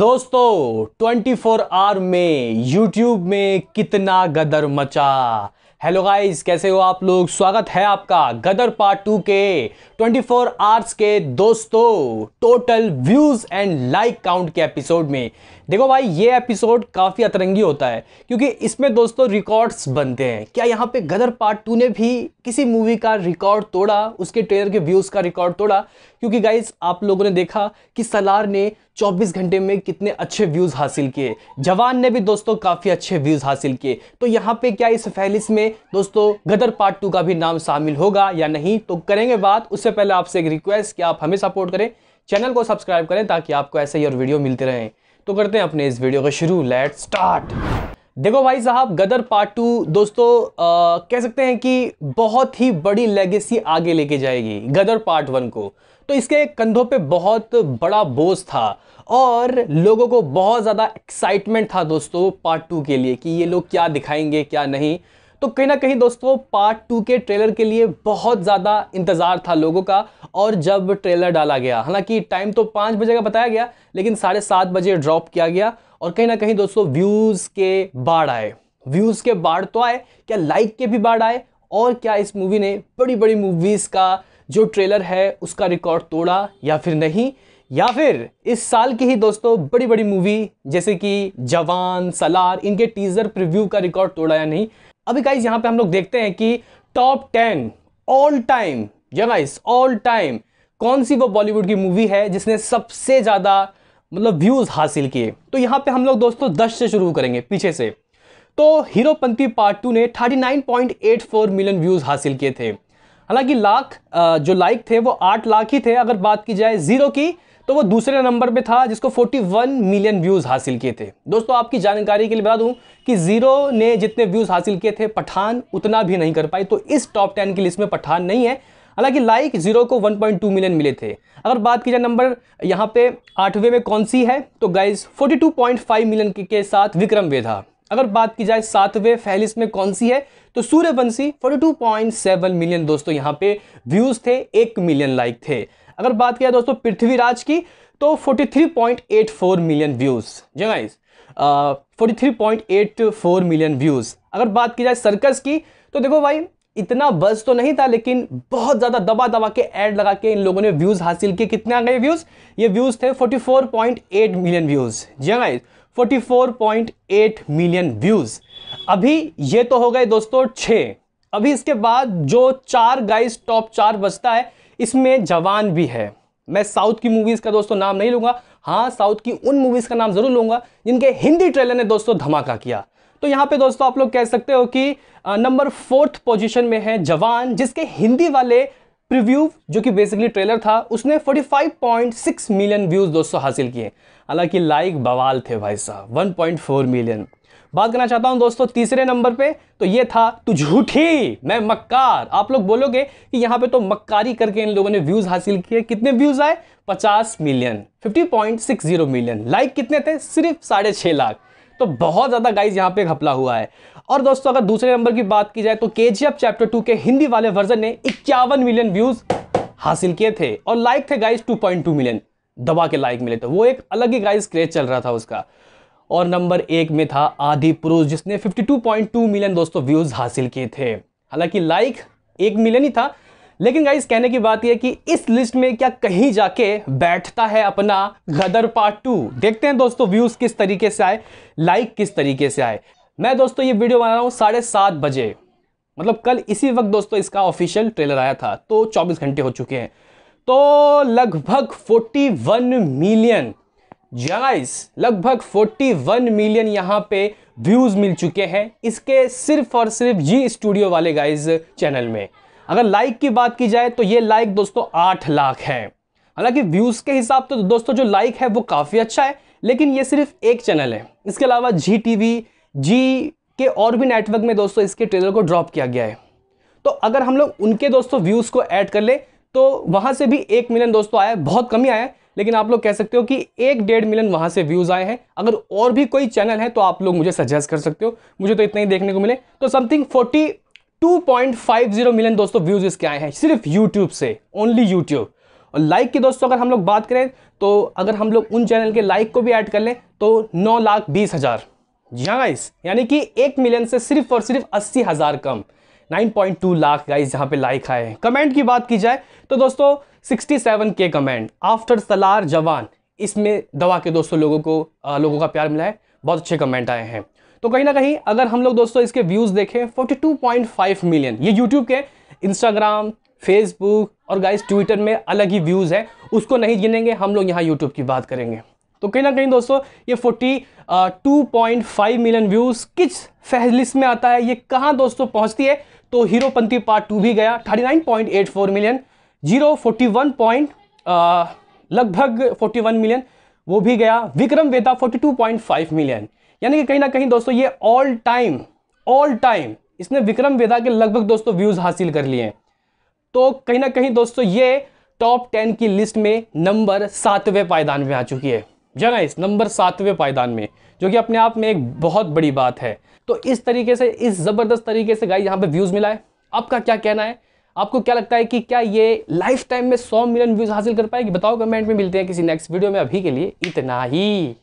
दोस्तों 24 आवर में YouTube में कितना गदर मचा हेलो गाइस कैसे हो आप लोग स्वागत है आपका गदर पार्ट टू के 24 आवर्स के दोस्तों total views and like count के एपिसोड में देखो भाई ये एपिसोड काफ़ी अतरंगी होता है क्योंकि इसमें दोस्तों रिकॉर्ड्स बनते हैं क्या यहाँ पे गदर पार्ट टू ने भी किसी मूवी का रिकॉर्ड तोड़ा उसके ट्रेलर के व्यूज़ का रिकॉर्ड तोड़ा क्योंकि गाइज आप लोगों ने देखा कि सलार ने 24 घंटे में कितने अच्छे व्यूज़ हासिल किए जवान ने भी दोस्तों काफ़ी अच्छे व्यूज़ हासिल किए तो यहाँ पे क्या इस फहरिस्त में दोस्तों गदर पार्ट टू का भी नाम शामिल होगा या नहीं तो करेंगे बात उससे पहले आपसे एक रिक्वेस्ट कि आप हमें सपोर्ट करें चैनल को सब्सक्राइब करें ताकि आपको ऐसे ही और वीडियो मिलते रहें तो करते हैं अपने इस वीडियो को शुरू लेट स्टार्ट देखो भाई साहब गदर पार्ट टू दोस्तों आ, कह सकते हैं कि बहुत ही बड़ी लेगेसी आगे लेके जाएगी गदर पार्ट वन को तो इसके कंधों पे बहुत बड़ा बोझ था और लोगों को बहुत ज़्यादा एक्साइटमेंट था दोस्तों पार्ट टू के लिए कि ये लोग क्या दिखाएंगे क्या नहीं तो कहीं ना कहीं दोस्तों पार्ट टू के ट्रेलर के लिए बहुत ज़्यादा इंतज़ार था लोगों का और जब ट्रेलर डाला गया हालांकि टाइम तो पाँच बजे का बताया गया लेकिन साढ़े सात बजे ड्रॉप किया गया और कहीं ना कहीं दोस्तों व्यूज़ के बाढ़ आए व्यूज़ के बाढ़ तो आए क्या लाइक के भी बाढ़ आए और क्या इस मूवी ने बड़ी बड़ी मूवीज़ का जो ट्रेलर है उसका रिकॉर्ड तोड़ा या फिर नहीं या फिर इस साल की ही दोस्तों बड़ी बड़ी मूवी जैसे कि जवान सलार इनके टीजर प्रिव्यू का रिकॉर्ड तोड़ा या नहीं अभी गाइज यहाँ पे हम लोग देखते हैं कि टॉप टेन ऑल टाइम या गाइज ऑल टाइम कौन सी वो बॉलीवुड की मूवी है जिसने सबसे ज़्यादा मतलब व्यूज़ हासिल किए तो यहाँ पे हम लोग दोस्तों दस से शुरू करेंगे पीछे से तो हीरोपंथी पार्ट टू ने 39.84 मिलियन व्यूज़ हासिल किए थे हालांकि लाख जो लाइक थे वो आठ लाख ही थे अगर बात की जाए ज़ीरो की तो वो दूसरे नंबर पे था जिसको 41 मिलियन व्यूज़ हासिल किए थे दोस्तों आपकी जानकारी के लिए बता दूं कि ज़ीरो ने जितने व्यूज़ हासिल किए थे पठान उतना भी नहीं कर पाई तो इस टॉप टेन की लिस्ट में पठान नहीं है हालांकि लाइक जीरो को 1.2 मिलियन मिले थे अगर बात की जाए नंबर यहाँ पे आठवें में कौन सी है तो गाइज 42.5 मिलियन के साथ विक्रम वेधा अगर बात की जाए सातवें फहलिस में कौन सी है तो सूर्यवंशी 42.7 मिलियन दोस्तों यहाँ पे व्यूज थे एक मिलियन लाइक थे अगर बात किया दोस्तों पृथ्वीराज की तो 43.84 million views forty three point eight four million views अगर बात की जाए सर्कस की तो देखो भाई इतना बस तो नहीं था लेकिन बहुत ज़्यादा दबा दबा के ऐड लगा के इन लोगों ने व्यूज़ हासिल किए कितने आ गए व्यूज़ ये व्यूज़ थे 44.8 मिलियन व्यूज़ जी हाँ 44.8 मिलियन व्यूज़ अभी ये तो हो गए दोस्तों छ अभी इसके बाद जो चार गाइस टॉप चार बचता है इसमें जवान भी है मैं साउथ की मूवीज़ का दोस्तों नाम नहीं लूँगा हाँ साउथ की उन मूवीज़ का नाम ज़रूर लूँगा जिनके हिंदी ट्रेलर ने दोस्तों धमाका किया तो यहाँ पे दोस्तों आप लोग कह सकते हो कि नंबर फोर्थ पोजीशन में है जवान जिसके हिंदी वाले प्रीव्यू जो कि बेसिकली ट्रेलर था उसने 45.6 मिलियन व्यूज़ दोस्तों हासिल किए हालांकि लाइक बवाल थे भाई साहब 1.4 मिलियन बात करना चाहता हूं दोस्तों तीसरे नंबर पे तो ये था तू झूठी मैं मक्कार आप लोग बोलोगे कि यहां पे तो मक्कारी करके इन लोगों ने व्यूज़ हासिल किए कितने व्यूज़ आए 50 मिलियन 50.60 मिलियन लाइक कितने थे सिर्फ साढ़े लाख तो बहुत ज़्यादा गाइज यहाँ पे घपला हुआ है और दोस्तों अगर दूसरे नंबर की बात की जाए तो के चैप्टर टू के हिंदी वाले वर्जन ने इक्यावन मिलियन व्यूज़ हासिल किए थे और लाइक थे गाइज टू मिलियन दबा के लाइक मिले थे तो। वो एक अलग ही गाइज क्रेज चल रहा था उसका और नंबर एक में था आदि पुरुष जिसने 52.2 मिलियन दोस्तों व्यूज़ हासिल किए थे हालांकि लाइक एक मिलियन ही था लेकिन गाइस कहने की बात यह कि इस लिस्ट में क्या कहीं जाके बैठता है अपना गदर पार्ट टू देखते हैं दोस्तों व्यूज किस तरीके से आए लाइक किस तरीके से आए मैं दोस्तों ये वीडियो बना रहा हूँ साढ़े सात बजे मतलब कल इसी वक्त दोस्तों इसका ऑफिशियल ट्रेलर आया था तो 24 घंटे हो चुके हैं तो लगभग 41 मिलियन जगाइस लगभग 41 मिलियन यहाँ पे व्यूज़ मिल चुके हैं इसके सिर्फ और सिर्फ जी स्टूडियो वाले गाइज चैनल में अगर लाइक की बात की जाए तो ये लाइक दोस्तों आठ लाख है हालांकि व्यूज के हिसाब तो दोस्तों जो लाइक है वो काफ़ी अच्छा है लेकिन ये सिर्फ एक चैनल है इसके अलावा जी टी वी जी के और भी नेटवर्क में दोस्तों इसके ट्रेलर को ड्रॉप किया गया है तो अगर हम लोग उनके दोस्तों व्यूज़ को ऐड कर ले तो वहाँ से भी एक मिलियन दोस्तों आया बहुत कमी आया लेकिन आप लोग कह सकते हो कि एक डेढ़ मिलियन वहाँ से व्यूज़ आए हैं अगर और भी कोई चैनल है तो आप लोग मुझे सजेस्ट कर सकते हो मुझे तो इतना ही देखने को मिले तो समथिंग फोर्टी 2.50 मिलियन दोस्तों व्यूज इसके आए हैं सिर्फ यूट्यूब से ओनली यूट्यूब और लाइक की दोस्तों अगर हम लोग बात करें तो अगर हम लोग उन चैनल के लाइक को भी ऐड कर लें तो नौ लाख बीस हज़ार जी गाइस हाँ यानी कि एक मिलियन से सिर्फ और सिर्फ अस्सी हज़ार कम 9.2 लाख गाइस जहाँ पे लाइक आए हैं कमेंट की बात की जाए तो दोस्तों 67 के कमेंट आफ्टर सलार जवान इसमें दवा के दोस्तों लोगों को आ, लोगों का प्यार मिला है बहुत अच्छे कमेंट आए हैं तो कहीं ना कहीं अगर हम लोग दोस्तों इसके व्यूज़ देखें 42.5 मिलियन ये यूट्यूब के इंस्टाग्राम फेसबुक और गाइस ट्विटर में अलग ही व्यूज़ है उसको नहीं गिनेंगे हम लोग यहाँ यूट्यूब की बात करेंगे तो कहीं ना कहीं दोस्तों ये 42.5 मिलियन व्यूज़ किस फहलिस्ट में आता है ये कहाँ दोस्तों पहुँचती है तो हीरोपंथी पार्ट टू भी गया 39.84 million zero forty one point लगभग 41 मिलियन वो भी गया विक्रम वेदा 42.5 मिलियन यानी कि कहीं ना कहीं दोस्तों ये ऑल टाइम ऑल टाइम इसने विक्रम वेदा के लगभग दोस्तों व्यूज़ हासिल कर लिए हैं तो कहीं ना कहीं दोस्तों ये टॉप टेन की लिस्ट में नंबर सातवें पायदान में आ चुकी है जगह इस नंबर सातवें पायदान में जो कि अपने आप में एक बहुत बड़ी बात है तो इस तरीके से इस ज़बरदस्त तरीके से गाई यहाँ पे व्यूज़ मिला है आपका क्या कहना है आपको क्या लगता है कि क्या ये लाइफ टाइम में 100 मिलियन व्यूज़ हासिल कर पाएगी बताओ कमेंट में मिलते हैं किसी नेक्स्ट वीडियो में अभी के लिए इतना ही